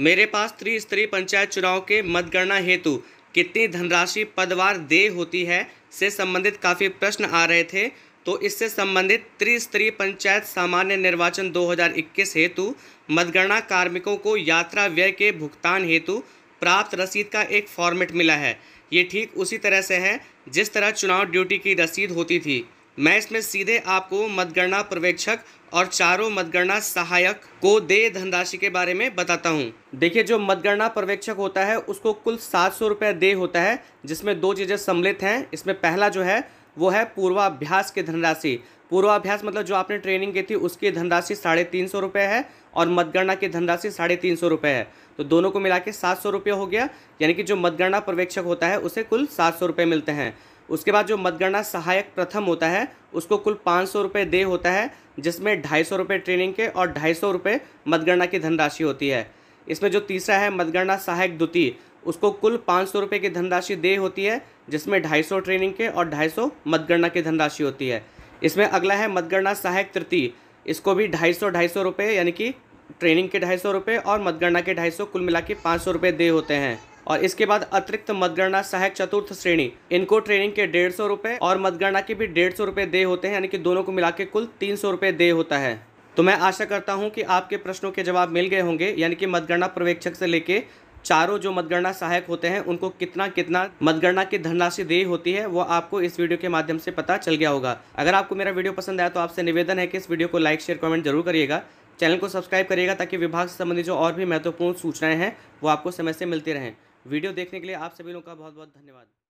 मेरे पास त्रिस्तरीय पंचायत चुनाव के मतगणना हेतु कितनी धनराशि पदवार देय होती है से संबंधित काफ़ी प्रश्न आ रहे थे तो इससे संबंधित त्रिस्तरीय पंचायत सामान्य निर्वाचन 2021 हेतु मतगणना कार्मिकों को यात्रा व्यय के भुगतान हेतु प्राप्त रसीद का एक फॉर्मेट मिला है ये ठीक उसी तरह से है जिस तरह चुनाव ड्यूटी की रसीद होती थी मैं इसमें सीधे आपको मतगणना पर्यवेक्षक और चारों मतगणना सहायक को दे धनराशि के बारे में बताता हूँ देखिए जो मतगणना पर्यवेक्षक होता है उसको कुल सात सौ रुपये दे होता है जिसमें दो चीज़ें सम्मिलित हैं इसमें पहला जो है वो है पूर्वाभ्यास की धनराशि पूर्वाभ्यास मतलब जो आपने ट्रेनिंग की थी उसकी धनराशि साढ़े तीन सौ रुपये है और मतगणना की धनराशि साढ़े तीन सौ रुपये है तो दोनों को मिला के सात सौ रुपये हो गया यानी कि जो मतगणना पर्यवेक्षक होता है उसे कुल सात सौ रुपये मिलते हैं उसके बाद जो मतगणना सहायक प्रथम होता है उसको कुल पाँच सौ रुपये दे होता है जिसमें ढाई सौ रुपये ट्रेनिंग के और ढाई सौ रुपये मतगणना की धनराशि होती है इसमें जो तीसरा है मतगणना सहायक द्वितीय उसको कुल पाँच सौ रुपये की धनराशि दे होती है जिसमें ढाई सौ ट्रेनिंग के और ढाई सौ मतगणना की धनराशि होती है इसमें अगला है मतगणना सहायक तृतीय इसको भी ढाई सौ ढाई सौ रुपये यानी कि ट्रेनिंग के ढाई सौ रुपये और मतगणना के ढाई सौ कुल मिला के पाँच सौ रुपये दे होते हैं और इसके बाद अतिरिक्त मतगणना सहायक चतुर्थ श्रेणी इनको ट्रेनिंग के डेढ़ सौ रुपये और मतगणना के भी डेढ़ सौ रुपये दे होते हैं यानी कि दोनों को मिला के कुल तीन सौ रुपये दे होता है तो मैं आशा करता हूं कि आपके प्रश्नों के जवाब मिल गए होंगे यानी कि मतगणना पर्यवेक्षक से लेके चारों जो मतगणना सहायक होते हैं उनको कितना कितना मतगणना की धनराशि दे होती है वो आपको इस वीडियो के माध्यम से पता चल गया होगा अगर आपको मेरा वीडियो पसंद आया तो आपसे निवेदन है कि इस वीडियो को लाइक शेयर कमेंट जरूर करिएगा चैनल को सब्सक्राइब करिएगा ताकि विभाग से संबंधित जो और भी महत्वपूर्ण सूचनाएं हैं वो आपको समय से मिलती रहें वीडियो देखने के लिए आप सभी लोगों का बहुत बहुत धन्यवाद